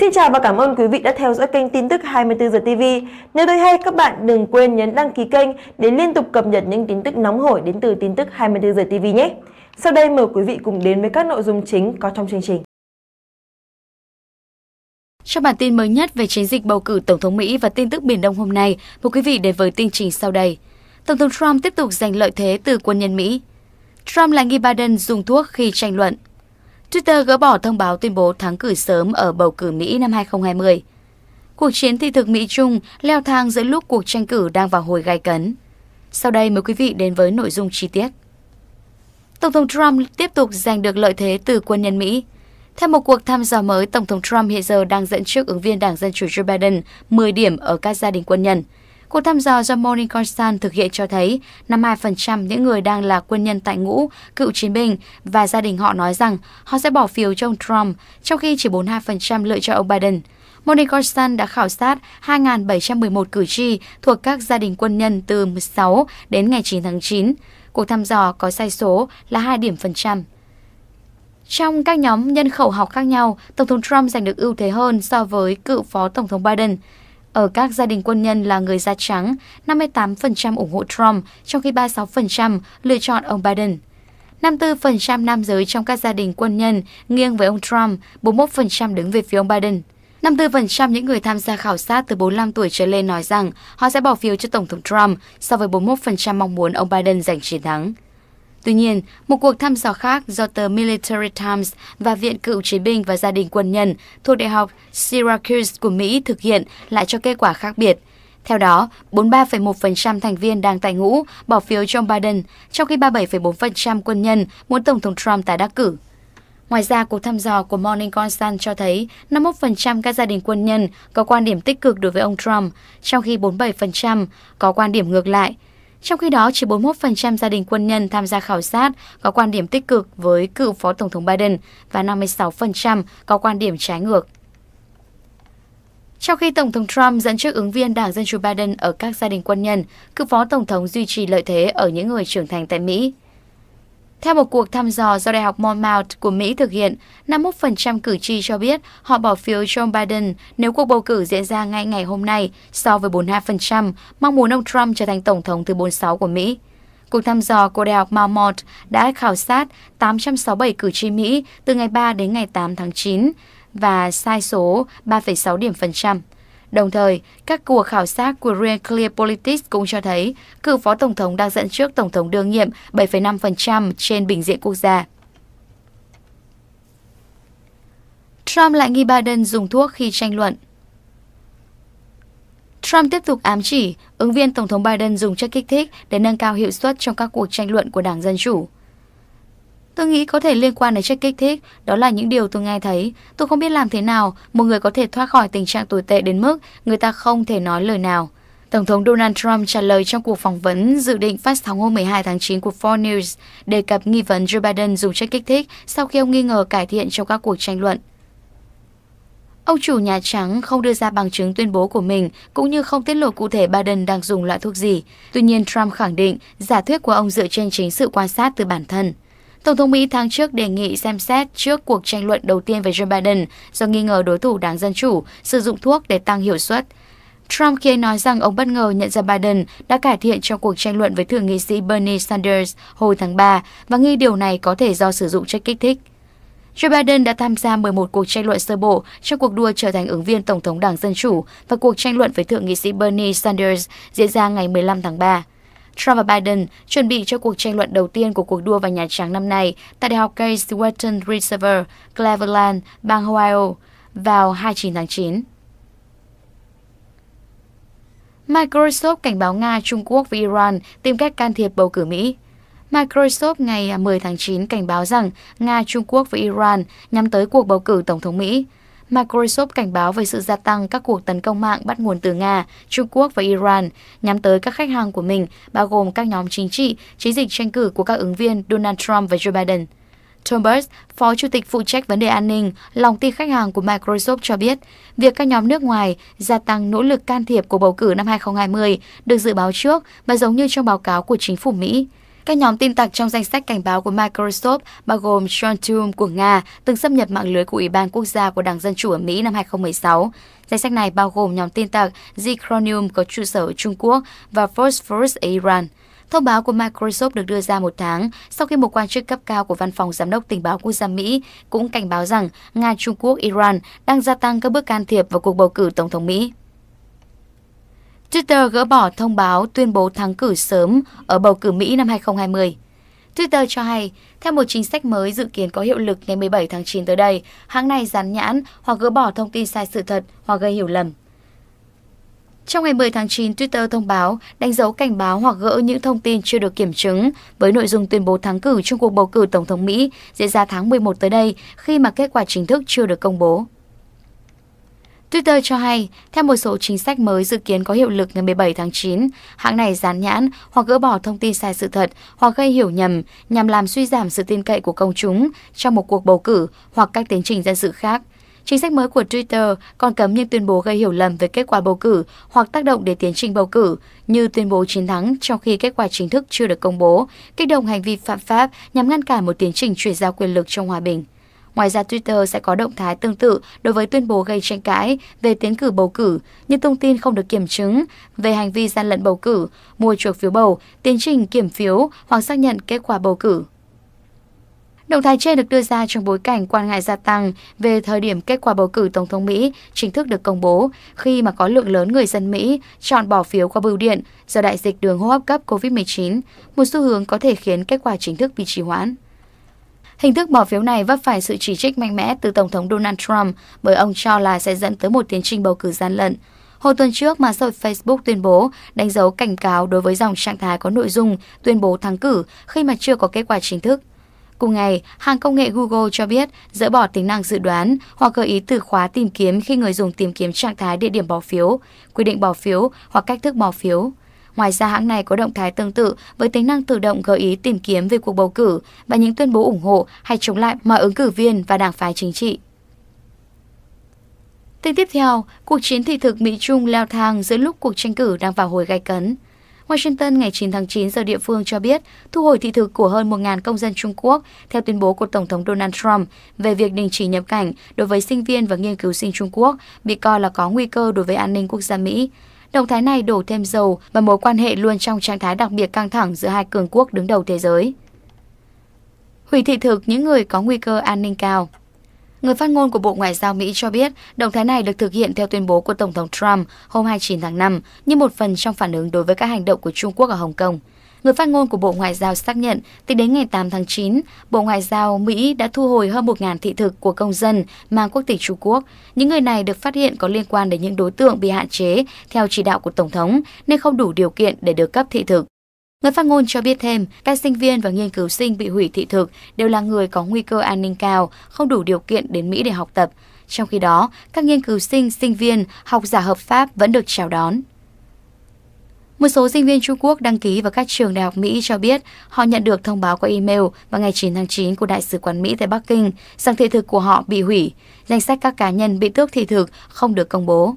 Xin chào và cảm ơn quý vị đã theo dõi kênh tin tức 24 giờ TV. Nếu thấy hay các bạn đừng quên nhấn đăng ký kênh để liên tục cập nhật những tin tức nóng hổi đến từ tin tức 24 giờ TV nhé. Sau đây mời quý vị cùng đến với các nội dung chính có trong chương trình. Trong bản tin mới nhất về chiến dịch bầu cử Tổng thống Mỹ và tin tức Biển Đông hôm nay, mời quý vị đến với tin trình sau đây. Tổng thống Trump tiếp tục giành lợi thế từ quân nhân Mỹ. Trump là nghi Biden dùng thuốc khi tranh luận. Twitter gỡ bỏ thông báo tuyên bố thắng cử sớm ở bầu cử Mỹ năm 2020. Cuộc chiến thị thực Mỹ-Trung leo thang giữa lúc cuộc tranh cử đang vào hồi gai cấn. Sau đây mời quý vị đến với nội dung chi tiết. Tổng thống Trump tiếp tục giành được lợi thế từ quân nhân Mỹ. Theo một cuộc thăm dò mới, Tổng thống Trump hiện giờ đang dẫn trước ứng viên Đảng Dân Chủ Joe Biden 10 điểm ở các gia đình quân nhân – Cuộc thăm dò do Morning Consult thực hiện cho thấy 52% những người đang là quân nhân tại ngũ, cựu chiến binh và gia đình họ nói rằng họ sẽ bỏ phiếu cho ông Trump, trong khi chỉ 42% lựa cho ông Biden. Morning Consult đã khảo sát 2.711 cử tri thuộc các gia đình quân nhân từ 16 đến ngày 9 tháng 9. Cuộc thăm dò có sai số là 2 điểm phần trăm. Trong các nhóm nhân khẩu học khác nhau, Tổng thống Trump giành được ưu thế hơn so với cựu Phó Tổng thống Biden. Ở các gia đình quân nhân là người da trắng, 58% ủng hộ Trump, trong khi 36% lựa chọn ông Biden. 54% nam giới trong các gia đình quân nhân nghiêng với ông Trump, 41% đứng về phía ông Biden. 54% những người tham gia khảo sát từ 45 tuổi trở lên nói rằng họ sẽ bỏ phiếu cho Tổng thống Trump so với 41% mong muốn ông Biden giành chiến thắng. Tuy nhiên, một cuộc thăm dò khác do tờ Military Times và Viện Cựu Chiến binh và Gia đình Quân nhân thuộc Đại học Syracuse của Mỹ thực hiện lại cho kết quả khác biệt. Theo đó, 43,1% thành viên đang tại ngũ bỏ phiếu cho Biden, trong khi 37,4% quân nhân muốn Tổng thống Trump tái đắc cử. Ngoài ra, cuộc thăm dò của Morning Consult cho thấy 51% các gia đình quân nhân có quan điểm tích cực đối với ông Trump, trong khi 47% có quan điểm ngược lại – trong khi đó, chỉ 41% gia đình quân nhân tham gia khảo sát có quan điểm tích cực với cựu Phó Tổng thống Biden và 56% có quan điểm trái ngược. Trong khi Tổng thống Trump dẫn trước ứng viên Đảng Dân Chủ Biden ở các gia đình quân nhân, cựu Phó Tổng thống duy trì lợi thế ở những người trưởng thành tại Mỹ. Theo một cuộc thăm dò do Đại học Monmouth của Mỹ thực hiện, 51% cử tri cho biết họ bỏ phiếu cho Biden nếu cuộc bầu cử diễn ra ngay ngày hôm nay so với 42% mong muốn ông Trump trở thành Tổng thống thứ 46 của Mỹ. Cuộc thăm dò của Đại học Marmot đã khảo sát 867 cử tri Mỹ từ ngày 3 đến ngày 8 tháng 9 và sai số 3,6 điểm phần trăm. Đồng thời, các cuộc khảo sát của Real Clear Politics cũng cho thấy cựu phó tổng thống đang dẫn trước tổng thống đương nhiệm 7,5% trên bình diện quốc gia. Trump lại nghi Biden dùng thuốc khi tranh luận. Trump tiếp tục ám chỉ ứng viên Tổng thống Biden dùng chất kích thích để nâng cao hiệu suất trong các cuộc tranh luận của Đảng Dân Chủ. Tôi nghĩ có thể liên quan đến chất kích thích, đó là những điều tôi nghe thấy. Tôi không biết làm thế nào một người có thể thoát khỏi tình trạng tồi tệ đến mức người ta không thể nói lời nào. Tổng thống Donald Trump trả lời trong cuộc phỏng vấn dự định phát sóng hôm 12 tháng 9 của Fox News đề cập nghi vấn Joe Biden dùng chất kích thích sau khi ông nghi ngờ cải thiện trong các cuộc tranh luận. Ông chủ Nhà Trắng không đưa ra bằng chứng tuyên bố của mình, cũng như không tiết lộ cụ thể Biden đang dùng loại thuốc gì. Tuy nhiên, Trump khẳng định giả thuyết của ông dựa trên chính sự quan sát từ bản thân. Tổng thống Mỹ tháng trước đề nghị xem xét trước cuộc tranh luận đầu tiên với Joe Biden do nghi ngờ đối thủ đảng Dân Chủ sử dụng thuốc để tăng hiệu suất. Trump khi nói rằng ông bất ngờ nhận ra Biden đã cải thiện trong cuộc tranh luận với thượng nghị sĩ Bernie Sanders hồi tháng 3 và nghi điều này có thể do sử dụng chất kích thích. Joe Biden đã tham gia 11 cuộc tranh luận sơ bộ trong cuộc đua trở thành ứng viên Tổng thống Đảng Dân Chủ và cuộc tranh luận với Thượng nghị sĩ Bernie Sanders diễn ra ngày 15 tháng 3. Trump và Biden chuẩn bị cho cuộc tranh luận đầu tiên của cuộc đua vào Nhà Trắng năm nay tại Đại học Case Western Reserve, Cleveland, bang Ohio vào 29 tháng 9. Microsoft cảnh báo Nga, Trung Quốc và Iran tìm cách can thiệp bầu cử Mỹ. Microsoft ngày 10 tháng 9 cảnh báo rằng Nga, Trung Quốc và Iran nhắm tới cuộc bầu cử Tổng thống Mỹ. Microsoft cảnh báo về sự gia tăng các cuộc tấn công mạng bắt nguồn từ Nga, Trung Quốc và Iran, nhắm tới các khách hàng của mình, bao gồm các nhóm chính trị, chiến dịch tranh cử của các ứng viên Donald Trump và Joe Biden. Tom Burns, phó chủ tịch phụ trách vấn đề an ninh, lòng tin khách hàng của Microsoft cho biết, việc các nhóm nước ngoài gia tăng nỗ lực can thiệp của bầu cử năm 2020 được dự báo trước và giống như trong báo cáo của chính phủ Mỹ. Các nhóm tin tặc trong danh sách cảnh báo của Microsoft bao gồm Strontium của Nga từng xâm nhập mạng lưới của Ủy ban Quốc gia của Đảng Dân Chủ ở Mỹ năm 2016. Danh sách này bao gồm nhóm tin tặc Zicronium có trụ sở ở Trung Quốc và Phosphorus ở Iran. Thông báo của Microsoft được đưa ra một tháng sau khi một quan chức cấp cao của Văn phòng Giám đốc Tình báo Quốc gia Mỹ cũng cảnh báo rằng Nga, Trung Quốc, Iran đang gia tăng các bước can thiệp vào cuộc bầu cử Tổng thống Mỹ. Twitter gỡ bỏ thông báo tuyên bố thắng cử sớm ở bầu cử Mỹ năm 2020. Twitter cho hay, theo một chính sách mới dự kiến có hiệu lực ngày 17 tháng 9 tới đây, hãng này dán nhãn hoặc gỡ bỏ thông tin sai sự thật hoặc gây hiểu lầm. Trong ngày 10 tháng 9, Twitter thông báo đánh dấu cảnh báo hoặc gỡ những thông tin chưa được kiểm chứng với nội dung tuyên bố thắng cử trong cuộc bầu cử Tổng thống Mỹ diễn ra tháng 11 tới đây khi mà kết quả chính thức chưa được công bố. Twitter cho hay, theo một số chính sách mới dự kiến có hiệu lực ngày 17 tháng 9, hãng này dán nhãn hoặc gỡ bỏ thông tin sai sự thật hoặc gây hiểu nhầm nhằm làm suy giảm sự tin cậy của công chúng trong một cuộc bầu cử hoặc các tiến trình dân sự khác. Chính sách mới của Twitter còn cấm những tuyên bố gây hiểu lầm về kết quả bầu cử hoặc tác động đến tiến trình bầu cử, như tuyên bố chiến thắng trong khi kết quả chính thức chưa được công bố, kích động hành vi phạm pháp nhằm ngăn cản một tiến trình chuyển giao quyền lực trong hòa bình. Ngoài ra Twitter sẽ có động thái tương tự đối với tuyên bố gây tranh cãi về tiến cử bầu cử, như thông tin không được kiểm chứng về hành vi gian lận bầu cử, mua chuộc phiếu bầu, tiến trình kiểm phiếu hoặc xác nhận kết quả bầu cử. Động thái trên được đưa ra trong bối cảnh quan ngại gia tăng về thời điểm kết quả bầu cử Tổng thống Mỹ chính thức được công bố khi mà có lượng lớn người dân Mỹ chọn bỏ phiếu qua bưu điện do đại dịch đường hô hấp cấp COVID-19, một xu hướng có thể khiến kết quả chính thức bị trì hoãn. Hình thức bỏ phiếu này vấp phải sự chỉ trích mạnh mẽ từ Tổng thống Donald Trump bởi ông cho là sẽ dẫn tới một tiến trình bầu cử gian lận. Hồi tuần trước, mạng xã hội Facebook tuyên bố đánh dấu cảnh cáo đối với dòng trạng thái có nội dung tuyên bố thắng cử khi mà chưa có kết quả chính thức. Cùng ngày, hàng công nghệ Google cho biết dỡ bỏ tính năng dự đoán hoặc gợi ý từ khóa tìm kiếm khi người dùng tìm kiếm trạng thái địa điểm bỏ phiếu, quy định bỏ phiếu hoặc cách thức bỏ phiếu. Ngoài ra hãng này có động thái tương tự với tính năng tự động gợi ý tìm kiếm về cuộc bầu cử và những tuyên bố ủng hộ hay chống lại mọi ứng cử viên và đảng phái chính trị. Tin tiếp theo, cuộc chiến thị thực Mỹ-Trung leo thang giữa lúc cuộc tranh cử đang vào hồi gai cấn. Washington ngày 9 tháng 9 giờ địa phương cho biết thu hồi thị thực của hơn 1.000 công dân Trung Quốc theo tuyên bố của Tổng thống Donald Trump về việc đình chỉ nhập cảnh đối với sinh viên và nghiên cứu sinh Trung Quốc bị coi là có nguy cơ đối với an ninh quốc gia Mỹ. Động thái này đổ thêm dầu và mối quan hệ luôn trong trạng thái đặc biệt căng thẳng giữa hai cường quốc đứng đầu thế giới. Hủy thị thực những người có nguy cơ an ninh cao. Người phát ngôn của Bộ Ngoại giao Mỹ cho biết động thái này được thực hiện theo tuyên bố của Tổng thống Trump hôm 29 tháng 5 như một phần trong phản ứng đối với các hành động của Trung Quốc ở Hồng Kông. Người phát ngôn của Bộ Ngoại giao xác nhận, tính đến ngày 8 tháng 9, Bộ Ngoại giao Mỹ đã thu hồi hơn 1.000 thị thực của công dân mang quốc tịch Trung Quốc. Những người này được phát hiện có liên quan đến những đối tượng bị hạn chế theo chỉ đạo của Tổng thống nên không đủ điều kiện để được cấp thị thực. Người phát ngôn cho biết thêm, các sinh viên và nghiên cứu sinh bị hủy thị thực đều là người có nguy cơ an ninh cao, không đủ điều kiện đến Mỹ để học tập. Trong khi đó, các nghiên cứu sinh, sinh viên, học giả hợp pháp vẫn được chào đón. Một số sinh viên Trung Quốc đăng ký vào các trường đại học Mỹ cho biết họ nhận được thông báo qua email vào ngày 9 tháng 9 của Đại sứ quán Mỹ tại Bắc Kinh rằng thị thực của họ bị hủy. Danh sách các cá nhân bị tước thị thực không được công bố.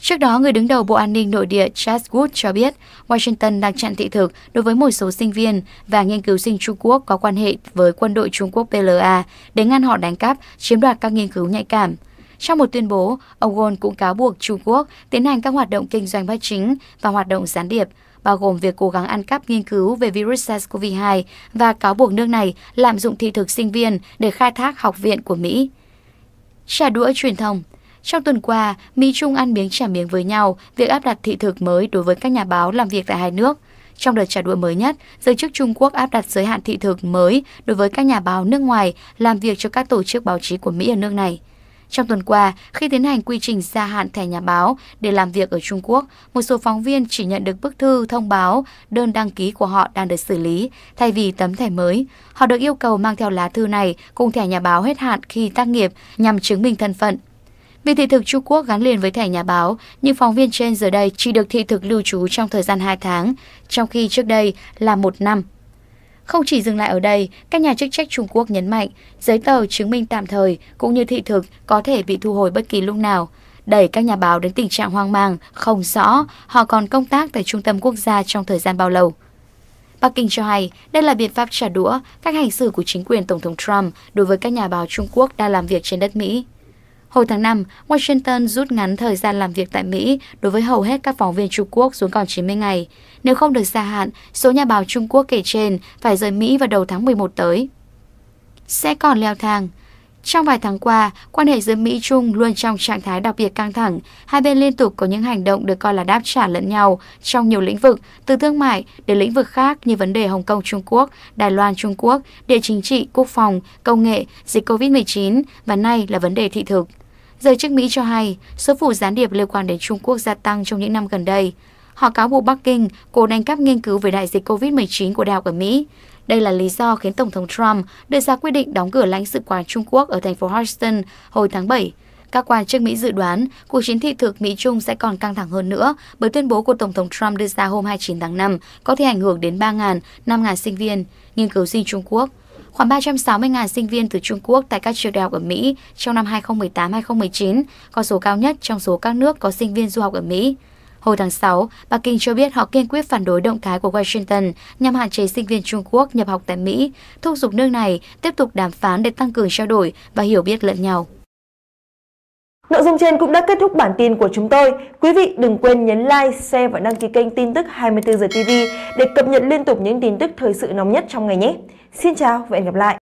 Trước đó, người đứng đầu Bộ An ninh Nội địa Charles Wood cho biết Washington đang chặn thị thực đối với một số sinh viên và nghiên cứu sinh Trung Quốc có quan hệ với quân đội Trung Quốc PLA để ngăn họ đánh cắp, chiếm đoạt các nghiên cứu nhạy cảm. Trong một tuyên bố, ông Ghosn cũng cáo buộc Trung Quốc tiến hành các hoạt động kinh doanh bất chính và hoạt động gián điệp, bao gồm việc cố gắng ăn cắp nghiên cứu về virus SARS-CoV-2 và cáo buộc nước này lạm dụng thị thực sinh viên để khai thác học viện của Mỹ. Trả đũa truyền thông trong tuần qua, Mỹ Trung ăn miếng trả miếng với nhau việc áp đặt thị thực mới đối với các nhà báo làm việc tại hai nước. Trong đợt trả đũa mới nhất, giới chức Trung Quốc áp đặt giới hạn thị thực mới đối với các nhà báo nước ngoài làm việc cho các tổ chức báo chí của Mỹ ở nước này. Trong tuần qua, khi tiến hành quy trình gia hạn thẻ nhà báo để làm việc ở Trung Quốc, một số phóng viên chỉ nhận được bức thư thông báo đơn đăng ký của họ đang được xử lý thay vì tấm thẻ mới. Họ được yêu cầu mang theo lá thư này cùng thẻ nhà báo hết hạn khi tác nghiệp nhằm chứng minh thân phận. Vì thị thực Trung Quốc gắn liền với thẻ nhà báo, nhưng phóng viên trên giờ đây chỉ được thị thực lưu trú trong thời gian 2 tháng, trong khi trước đây là một năm. Không chỉ dừng lại ở đây, các nhà chức trách Trung Quốc nhấn mạnh giấy tờ chứng minh tạm thời cũng như thị thực có thể bị thu hồi bất kỳ lúc nào, đẩy các nhà báo đến tình trạng hoang mang, không rõ họ còn công tác tại trung tâm quốc gia trong thời gian bao lâu. Bắc Kinh cho hay đây là biện pháp trả đũa các hành xử của chính quyền Tổng thống Trump đối với các nhà báo Trung Quốc đang làm việc trên đất Mỹ. Hồi tháng 5, Washington rút ngắn thời gian làm việc tại Mỹ đối với hầu hết các phóng viên Trung Quốc xuống còn 90 ngày. Nếu không được gia hạn, số nhà báo Trung Quốc kể trên phải rời Mỹ vào đầu tháng 11 tới. Sẽ còn leo thang, trong vài tháng qua, quan hệ giữa Mỹ-Trung luôn trong trạng thái đặc biệt căng thẳng. Hai bên liên tục có những hành động được coi là đáp trả lẫn nhau trong nhiều lĩnh vực, từ thương mại đến lĩnh vực khác như vấn đề Hồng Kông Trung Quốc, Đài Loan Trung Quốc, địa chính trị, quốc phòng, công nghệ, dịch COVID-19 và nay là vấn đề thị thực. Giới chức Mỹ cho hay, số vụ gián điệp liên quan đến Trung Quốc gia tăng trong những năm gần đây. Họ cáo buộc Bắc Kinh cố đánh cắp nghiên cứu về đại dịch COVID-19 của đại học ở Mỹ. Đây là lý do khiến Tổng thống Trump đưa ra quyết định đóng cửa lãnh sự quán Trung Quốc ở thành phố Houston hồi tháng 7. Các quan chức Mỹ dự đoán cuộc chiến thị thực Mỹ-Trung sẽ còn căng thẳng hơn nữa bởi tuyên bố của Tổng thống Trump đưa ra hôm 29 tháng 5 có thể ảnh hưởng đến 3.000, 5.000 sinh viên, nghiên cứu sinh Trung Quốc. Khoảng 360.000 sinh viên từ Trung Quốc tại các trường đại học ở Mỹ trong năm 2018-2019, con số cao nhất trong số các nước có sinh viên du học ở Mỹ. Hồi tháng 6, Bắc Kinh cho biết họ kiên quyết phản đối động thái của Washington nhằm hạn chế sinh viên Trung Quốc nhập học tại Mỹ, thúc giục nước này tiếp tục đàm phán để tăng cường trao đổi và hiểu biết lẫn nhau. Nội dung trên cũng đã kết thúc bản tin của chúng tôi. Quý vị đừng quên nhấn like, share và đăng ký kênh tin tức 24 giờ TV để cập nhật liên tục những tin tức thời sự nóng nhất trong ngày nhé. Xin chào và hẹn gặp lại!